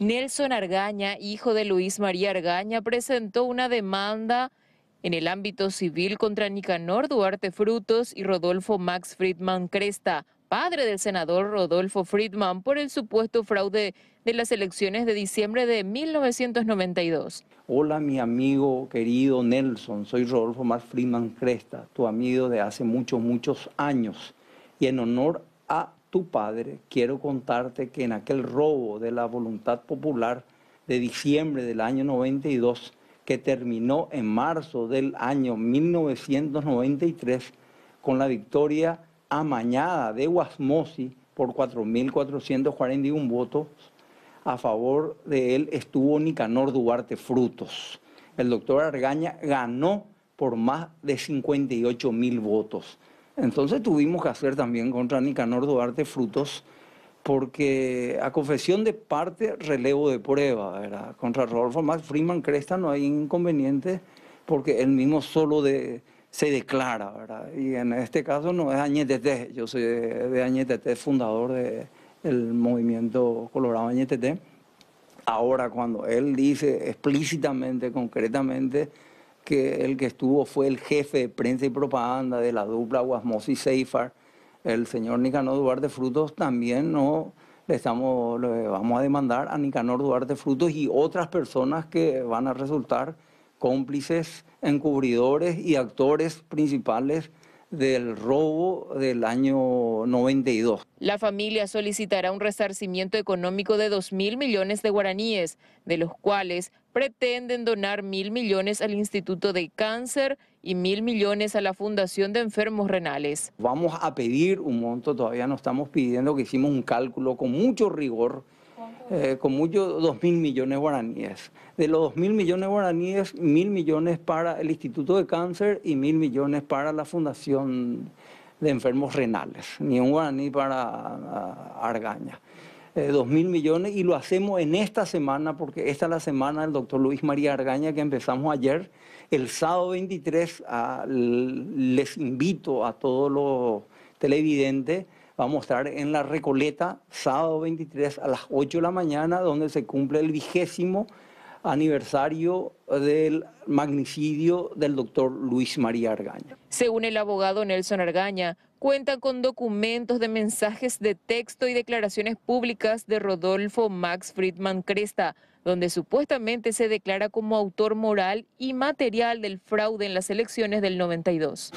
Nelson Argaña, hijo de Luis María Argaña, presentó una demanda en el ámbito civil contra Nicanor Duarte Frutos y Rodolfo Max Friedman Cresta, padre del senador Rodolfo Friedman, por el supuesto fraude de las elecciones de diciembre de 1992. Hola mi amigo querido Nelson, soy Rodolfo Max Friedman Cresta, tu amigo de hace muchos, muchos años. Y en honor a tu padre, quiero contarte que en aquel robo de la voluntad popular de diciembre del año 92, que terminó en marzo del año 1993 con la victoria amañada de Guasmosi por 4.441 votos, a favor de él estuvo Nicanor Duarte Frutos. El doctor Argaña ganó por más de 58.000 votos. Entonces tuvimos que hacer también contra Nicanor Duarte frutos porque a confesión de parte, relevo de prueba, ¿verdad? Contra Rodolfo Max Freeman Cresta no hay inconveniente porque él mismo solo se declara, ¿verdad? Y en este caso no es Añetete, yo soy de, Añetete, fundador del movimiento Colorado Añetete. Ahora cuando él dice explícitamente, concretamente, que el que estuvo fue el jefe de prensa y propaganda de la dupla Guasmos y Seifar, el señor Nicanor Duarte Frutos, también no le, estamos, le vamos a demandar a Nicanor Duarte Frutos y otras personas que van a resultar cómplices, encubridores y actores principales del robo del año 92. La familia solicitará un resarcimiento económico de 2 mil millones de guaraníes, de los cuales pretenden donar mil millones al Instituto de Cáncer y mil millones a la Fundación de Enfermos Renales. Vamos a pedir un monto, todavía no estamos pidiendo, que hicimos un cálculo con mucho rigor eh, con mucho, 2.000 mil millones guaraníes. De los 2.000 mil millones guaraníes, 1.000 millones para el Instituto de Cáncer y 1.000 millones para la Fundación de Enfermos Renales, ni un guaraní para ah, Argaña. Eh, millones y lo hacemos en esta semana, porque esta es la semana del doctor Luis María Argaña que empezamos ayer. El sábado 23 ah, les invito a todos los televidentes va a mostrar en la Recoleta, sábado 23 a las 8 de la mañana, donde se cumple el vigésimo aniversario del magnicidio del doctor Luis María Argaña. Según el abogado Nelson Argaña, cuenta con documentos de mensajes de texto y declaraciones públicas de Rodolfo Max Friedman Cresta, donde supuestamente se declara como autor moral y material del fraude en las elecciones del 92.